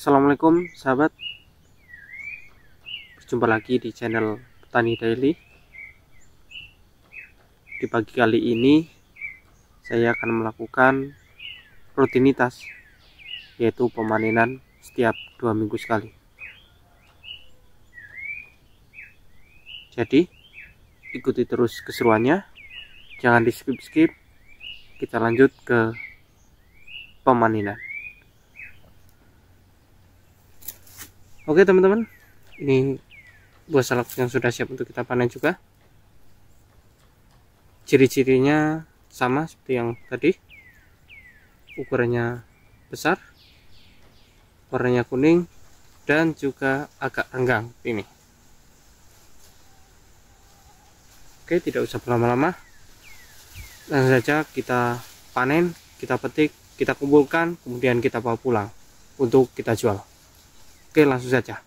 Assalamualaikum sahabat Berjumpa lagi di channel Petani Daily Di pagi kali ini Saya akan melakukan rutinitas Yaitu pemanenan setiap dua minggu sekali Jadi ikuti terus keseruannya Jangan di skip-skip Kita lanjut ke pemanenan oke teman-teman ini buah salak yang sudah siap untuk kita panen juga ciri-cirinya sama seperti yang tadi ukurannya besar warnanya kuning dan juga agak renggang ini oke tidak usah berlama-lama langsung saja kita panen kita petik kita kumpulkan kemudian kita bawa pulang untuk kita jual Oke, langsung saja.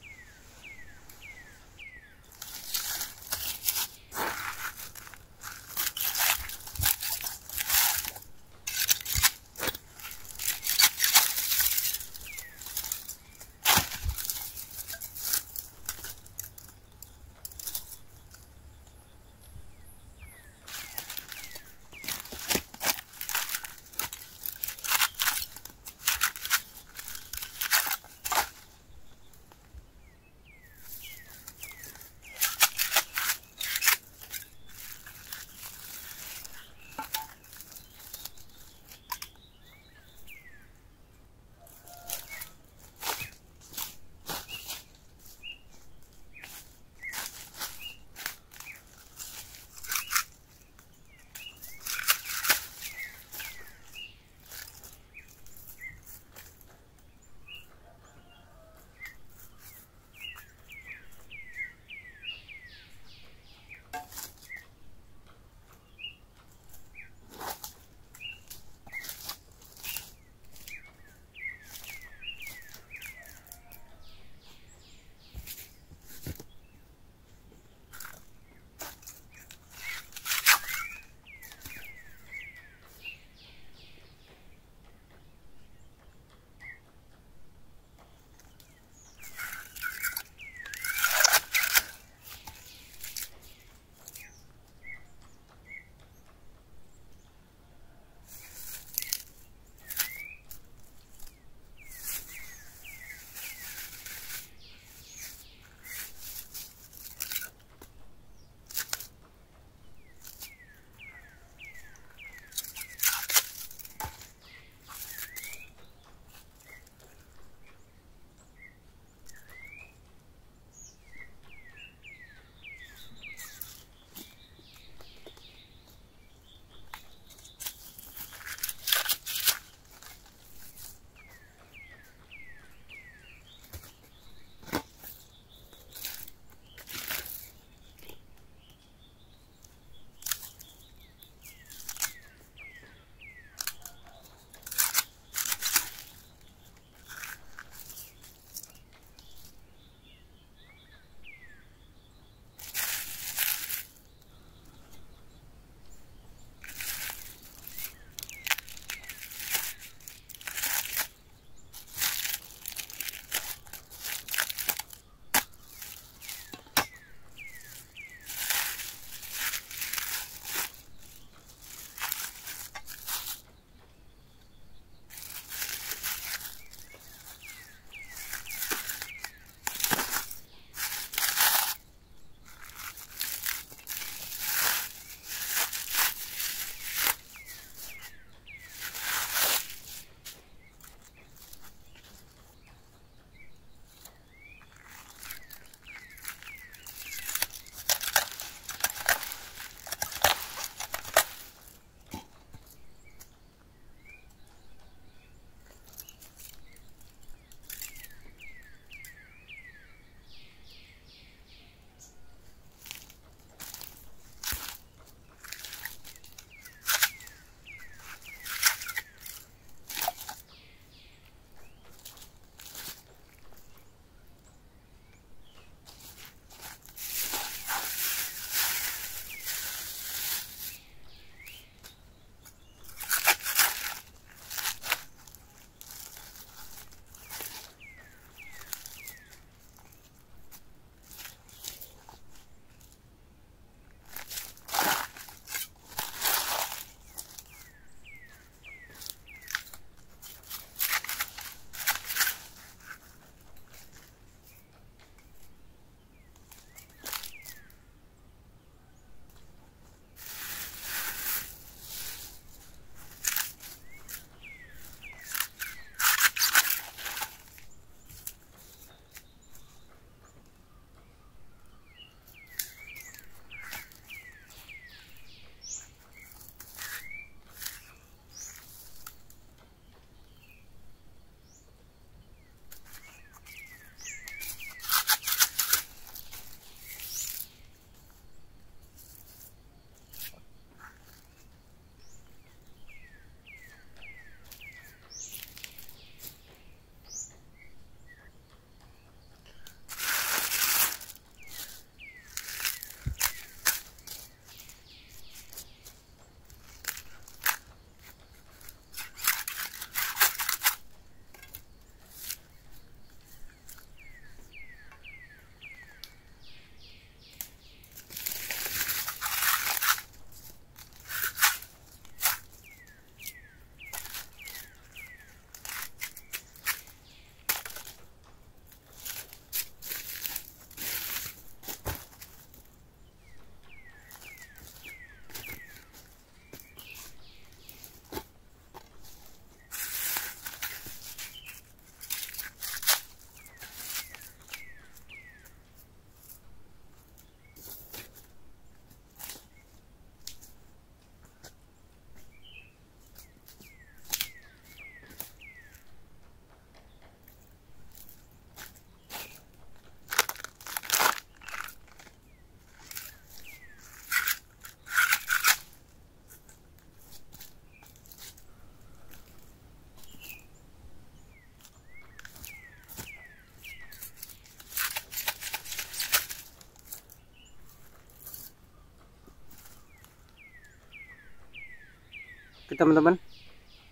Oke teman-teman,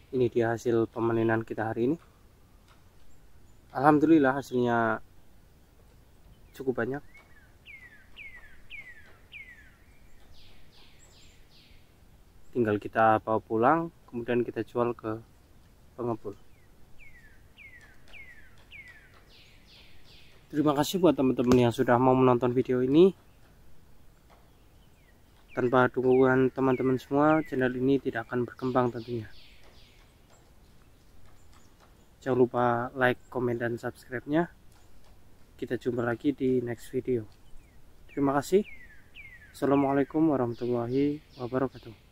ini dia hasil pemanenan kita hari ini. Alhamdulillah hasilnya cukup banyak. Tinggal kita bawa pulang, kemudian kita jual ke pengepul. Terima kasih buat teman-teman yang sudah mau menonton video ini tanpa dukungan teman-teman semua channel ini tidak akan berkembang tentunya jangan lupa like, comment dan subscribe-nya kita jumpa lagi di next video terima kasih Assalamualaikum warahmatullahi wabarakatuh